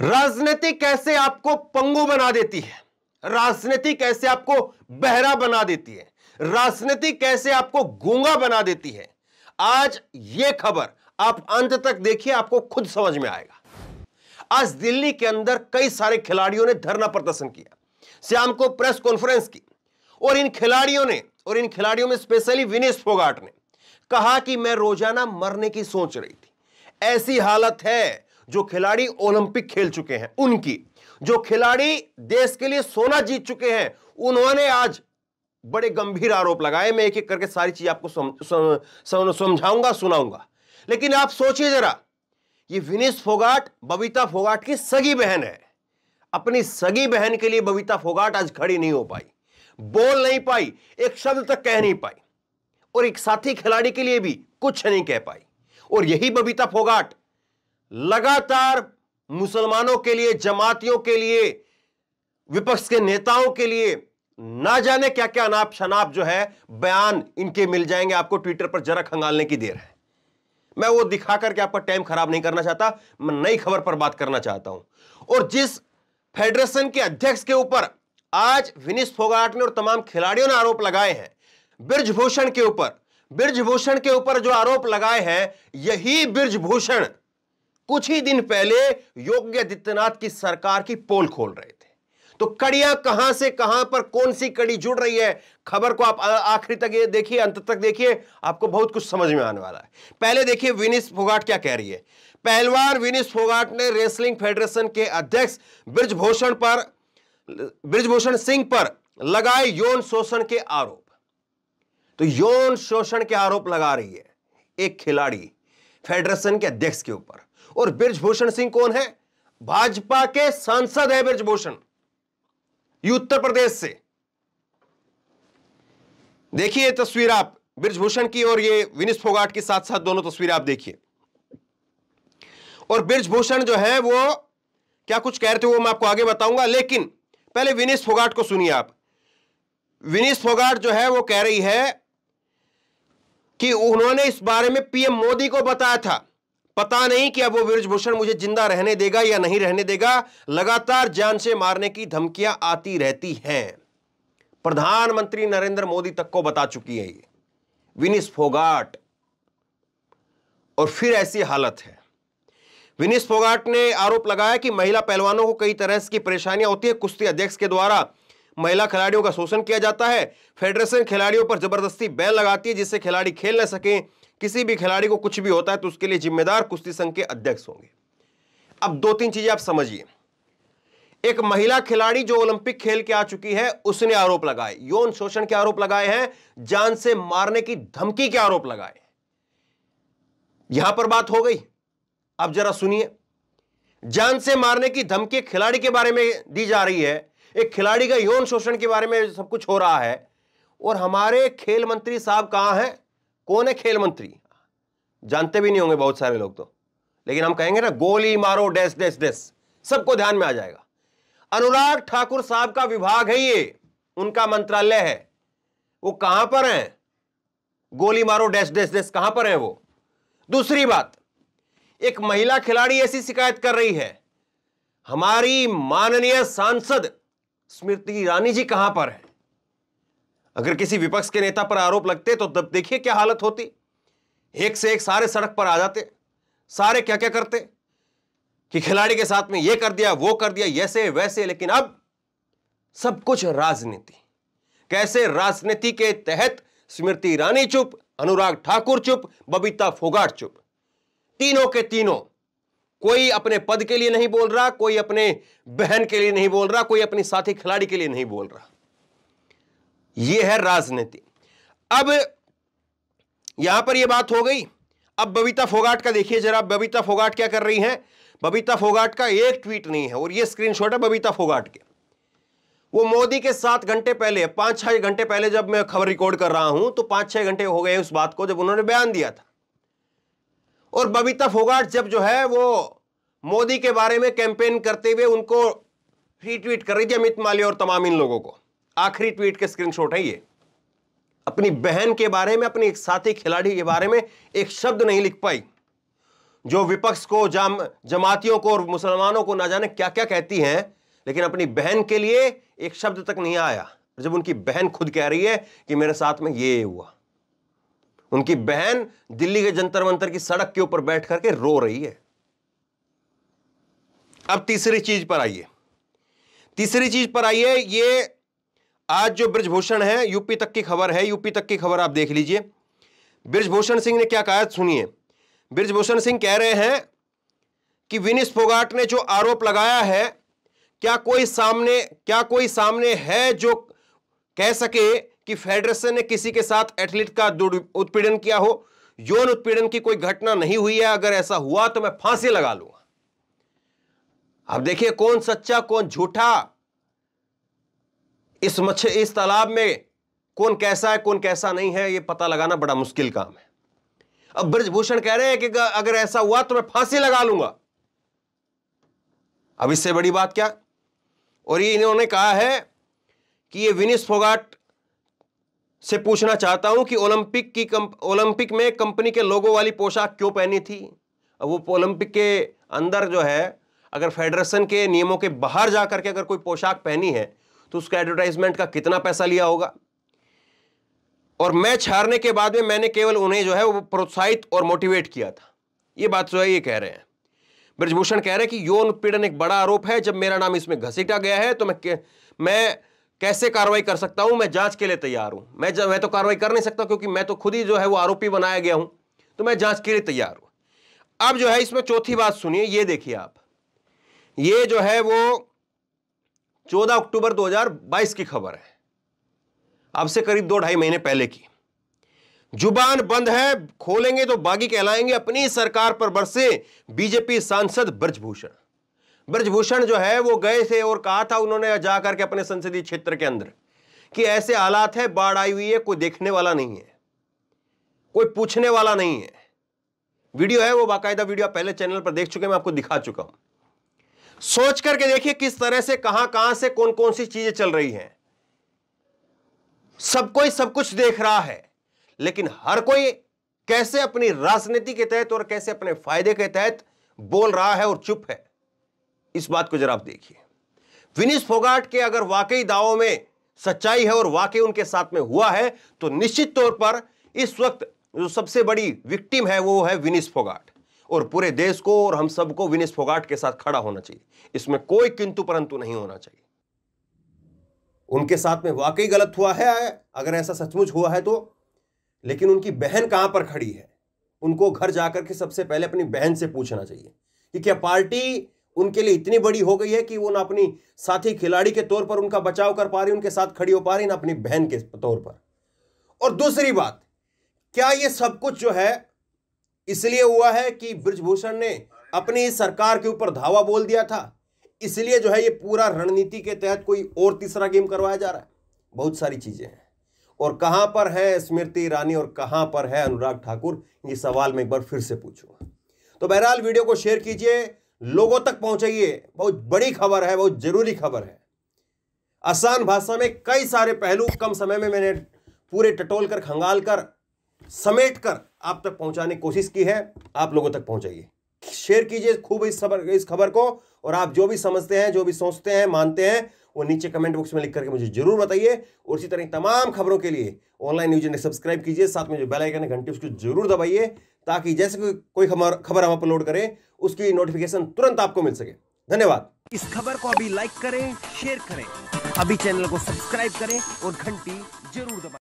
राजनीति कैसे आपको पंगु बना देती है राजनीति कैसे आपको बहरा बना देती है राजनीति कैसे आपको गूंगा बना देती है आज यह खबर आप अंत तक देखिए आपको खुद समझ में आएगा आज दिल्ली के अंदर कई सारे खिलाड़ियों ने धरना प्रदर्शन किया श्याम को प्रेस कॉन्फ्रेंस की और इन खिलाड़ियों ने और इन खिलाड़ियों में स्पेशली विनेश फोगाट ने कहा कि मैं रोजाना मरने की सोच रही थी ऐसी हालत है जो खिलाड़ी ओलंपिक खेल चुके हैं उनकी जो खिलाड़ी देश के लिए सोना जीत चुके हैं उन्होंने आज बड़े गंभीर आरोप लगाए मैं एक एक करके सारी चीज आपको समझाऊंगा सुनाऊंगा लेकिन आप सोचिए जरा ये विनेश फोगाट बबीता फोगाट की सगी बहन है अपनी सगी बहन के लिए बबीता फोगाट आज खड़ी नहीं हो पाई बोल नहीं पाई एक शब्द तक कह नहीं पाई और एक साथी खिलाड़ी के लिए भी कुछ नहीं कह पाई और यही बबीता फोगाट लगातार मुसलमानों के लिए जमातियों के लिए विपक्ष के नेताओं के लिए ना जाने क्या क्या अनाप शनाप जो है बयान इनके मिल जाएंगे आपको ट्विटर पर जरा खंगालने की देर है मैं वो दिखा करके आपका टाइम खराब नहीं करना चाहता मैं नई खबर पर बात करना चाहता हूं और जिस फेडरेशन के अध्यक्ष के ऊपर आज विनीस फोगाट ने और तमाम खिलाड़ियों ने आरोप लगाए हैं ब्रजभूषण के ऊपर ब्रजभूषण के ऊपर जो आरोप लगाए हैं यही ब्रजभूषण कुछ ही दिन पहले योगी आदित्यनाथ की सरकार की पोल खोल रहे थे तो कड़ियां कहां से कहां पर कौन सी कड़ी जुड़ रही है खबर को आप आखिरी तक देखिए अंत तक देखिए आपको बहुत कुछ समझ में आने वाला है पहले देखिए विनीस फोगाट क्या कह रही है पहलवान विनीस फोगाट ने रेसलिंग फेडरेशन के अध्यक्ष ब्रजभूषण पर ब्रजभूषण सिंह पर लगाए यौन शोषण के आरोप तो यौन शोषण के आरोप लगा रही है एक खिलाड़ी फेडरेशन के अध्यक्ष के ऊपर और ब्रजभूषण सिंह कौन है भाजपा के सांसद है ब्रजभूषण ये उत्तर प्रदेश से देखिए तस्वीर आप ब्रजभूषण की और ये विनीत फोगाट की साथ साथ दोनों तस्वीर आप देखिए और ब्रजभूषण जो है वो क्या कुछ कह रहे थे वो मैं आपको आगे बताऊंगा लेकिन पहले विनीत फोगाट को सुनिए आप विनीत फोगाट जो है वो कह रही है कि उन्होंने इस बारे में पीएम मोदी को बताया था पता नहीं कि अब वो ब्रज भूषण मुझे जिंदा रहने देगा या नहीं रहने देगा लगातार जान से मारने की धमकियां आती रहती हैं प्रधानमंत्री नरेंद्र मोदी तक को बता चुकी है ये विनिस फोगाट और फिर ऐसी हालत है विनिस फोगाट ने आरोप लगाया कि महिला पहलवानों को कई तरह की परेशानियां होती है कुश्ती अध्यक्ष के द्वारा महिला खिलाड़ियों का शोषण किया जाता है फेडरेशन खिलाड़ियों पर जबरदस्ती बैन लगाती है जिससे खिलाड़ी खेल न सकें किसी भी खिलाड़ी को कुछ भी होता है तो उसके लिए जिम्मेदार कुश्ती संघ के अध्यक्ष होंगे अब दो तीन चीजें आप समझिए एक महिला खिलाड़ी जो ओलंपिक खेल के आ चुकी है उसने आरोप लगाए यौन शोषण के आरोप लगाए हैं जान से मारने की धमकी के आरोप लगाए यहां पर बात हो गई अब जरा सुनिए जान से मारने की धमकी खिलाड़ी के बारे में दी जा रही है एक खिलाड़ी का यौन शोषण के बारे में सब कुछ हो रहा है और हमारे खेल मंत्री साहब कहाँ हैं कौन है खेल मंत्री जानते भी नहीं होंगे बहुत सारे लोग तो लेकिन हम कहेंगे ना गोली मारो डैश डेस डेस सबको ध्यान में आ जाएगा अनुराग ठाकुर साहब का विभाग है ये उनका मंत्रालय है वो कहां पर हैं गोली मारो डैश डेस डेस कहां पर हैं वो दूसरी बात एक महिला खिलाड़ी ऐसी शिकायत कर रही है हमारी माननीय सांसद स्मृति ईरानी जी कहां पर है अगर किसी विपक्ष के नेता पर आरोप लगते तो तब देखिए क्या हालत होती एक से एक सारे सड़क पर आ जाते सारे क्या क्या करते कि खिलाड़ी के साथ में यह कर दिया वो कर दिया ऐसे वैसे लेकिन अब सब कुछ राजनीति कैसे राजनीति के तहत स्मृति ईरानी चुप अनुराग ठाकुर चुप बबीता फोगाट चुप तीनों के तीनों कोई अपने पद के लिए नहीं बोल रहा कोई अपने बहन के लिए नहीं बोल रहा कोई अपनी साथी खिलाड़ी के लिए नहीं बोल रहा यह है राजनीति अब यहां पर यह बात हो गई अब बबीता फोगाट का देखिए जरा बबीता फोगाट क्या कर रही हैं बबीता फोगाट का एक ट्वीट नहीं है और यह स्क्रीनशॉट है बबीता फोगाट के वो मोदी के सात घंटे पहले पांच छह घंटे पहले जब मैं खबर रिकॉर्ड कर रहा हूं तो पांच छह घंटे हो गए उस बात को जब उन्होंने बयान दिया था और बबीता फोगाट जब जो है वो मोदी के बारे में कैंपेन करते हुए उनको रीट्वीट कर रही थी अमित माली और तमाम इन लोगों को आखिरी ट्वीट के स्क्रीनशॉट है ये अपनी बहन के बारे में अपनी एक साथी खिलाड़ी के बारे में एक शब्द नहीं लिख पाई जो विपक्ष को जाम जमातियों को और मुसलमानों को ना जाने क्या क्या कहती हैं लेकिन अपनी बहन के लिए एक शब्द तक नहीं आया जब उनकी बहन खुद कह रही है कि मेरे साथ में ये हुआ उनकी बहन दिल्ली के जंतर मंतर की सड़क के ऊपर बैठ करके रो रही है अब तीसरी चीज पर आइए तीसरी चीज पर आइए ये आज जो ब्रजभूषण है यूपी तक की खबर है यूपी तक की खबर आप देख लीजिए ब्रजभूषण सिंह ने क्या कहा सुनिए ब्रजभूषण सिंह कह रहे हैं कि विनिस फोगाट ने जो आरोप लगाया है क्या कोई सामने क्या कोई सामने है जो कह सके कि फेडरेशन ने किसी के साथ एथलीट का उत्पीड़न किया हो यौन उत्पीड़न की कोई घटना नहीं हुई है अगर ऐसा हुआ तो मैं फांसी लगा लूंगा अब देखिए कौन सच्चा कौन झूठा इस मच्छ इस तालाब में कौन कैसा है कौन कैसा नहीं है यह पता लगाना बड़ा मुश्किल काम है अब ब्रजभूषण कह रहे हैं कि अगर ऐसा हुआ तो मैं फांसी लगा लूंगा अब इससे बड़ी बात क्या और ये इन्होंने कहा है कि ये विनिस फोगाट से पूछना चाहता हूं कि ओलंपिक की ओलंपिक में कंपनी के लोगों वाली पोशाक क्यों पहनी थी अब वो ओलंपिक के अंदर जो है अगर फेडरेशन के नियमों के बाहर जा करके अगर कोई पोशाक पहनी है तो उसका एडवर्टाइजमेंट का कितना पैसा लिया होगा और मैच हारने के बाद में मैंने केवल उन्हें जो है वो प्रोत्साहित और मोटिवेट किया था ये बात जो है ये कह रहे हैं ब्रजभूषण कह रहे हैं कि यौन उत्पीड़न एक बड़ा आरोप है जब मेरा नाम इसमें घसीटा गया है तो मैं मैं कैसे कार्रवाई कर सकता हूं मैं जांच के लिए तैयार हूं मैं मैं तो कार्रवाई कर नहीं सकता क्योंकि मैं तो खुद ही जो है वो आरोपी बनाया गया हूं तो मैं जांच के लिए तैयार हूं अब जो है इसमें चौथी बात सुनिए ये देखिए आप ये जो है वो 14 अक्टूबर 2022 की खबर है अब से करीब दो ढाई महीने पहले की जुबान बंद है खोलेंगे तो बागी कहलाएंगे अपनी सरकार पर बरसे बीजेपी सांसद ब्रजभूषण ब्रजभूषण जो है वो गए थे और कहा था उन्होंने जाकर के अपने संसदीय क्षेत्र के अंदर कि ऐसे हालात है बाढ़ आई हुई है कोई देखने वाला नहीं है कोई पूछने वाला नहीं है वीडियो है वो बाकायदा वीडियो आप पहले चैनल पर देख चुके मैं आपको दिखा चुका हूं सोच करके देखिए किस तरह से कहां कहां से कौन कौन सी चीजें चल रही हैं सब कोई सब कुछ देख रहा है लेकिन हर कोई कैसे अपनी राजनीति के तहत और कैसे अपने फायदे के तहत बोल रहा है और चुप है इस बात को जरा आप देखिए विनीस फोगाट के अगर वाकई दावों में सच्चाई है और वाकई उनके साथ में हुआ है तो निश्चित तौर पर इस वक्त जो सबसे बड़ी विक्टिम है वो है विनीस फोगाट और पूरे देश को और हम सबको विनीस फोगाट के साथ खड़ा होना चाहिए इसमें कोई किंतु परंतु नहीं होना चाहिए उनके साथ में वाकई गलत हुआ है अगर ऐसा सचमुच हुआ है तो लेकिन उनकी बहन कहां पर खड़ी है उनको घर जाकर के सबसे पहले अपनी बहन से पूछना चाहिए कि क्या पार्टी उनके लिए इतनी बड़ी हो गई है कि वो ना अपनी साथी खिलाड़ी के तौर पर उनका बचाव कर पा रही उनके साथ खड़ी हो पा रही ना अपनी बहन के तौर पर और दूसरी बात क्या ये सब कुछ जो है इसलिए हुआ है कि ब्रजभूषण ने अपनी सरकार के ऊपर धावा बोल दिया था इसलिए जो है ये पूरा रणनीति के तहत कोई और तीसरा गेम करवाया जा रहा है बहुत सारी चीजें हैं और कहां पर है स्मृति ईरानी और कहां पर है अनुराग ठाकुर ये सवाल मैं एक बार फिर से पूछूंगा तो बहरहाल वीडियो को शेयर कीजिए लोगों तक पहुंचाइए बहुत बड़ी खबर है बहुत जरूरी खबर है आसान भाषा में कई सारे पहलू कम समय में मैंने पूरे टटोल कर खंगाल कर समेट कर आप तक पहुंचाने की कोशिश की है आप लोगों तक पहुंचाइए शेयर कीजिए खूब इस खबर इस खबर को और आप जो भी समझते हैं जो भी सोचते हैं मानते हैं वो नीचे कमेंट बॉक्स में लिख करके मुझे जरूर बताइए और इसी तरह तमाम खबरों के लिए ऑनलाइन न्यूज सब्सक्राइब कीजिए साथ में जो बेलाइकन है घंटी उसको जरूर दबाइए ताकि जैसे कोई कोई खबर खबर हम अपलोड करें उसकी नोटिफिकेशन तुरंत आपको मिल सके धन्यवाद इस खबर को अभी लाइक करें शेयर करें अभी चैनल को सब्सक्राइब करें और घंटी जरूर दबाए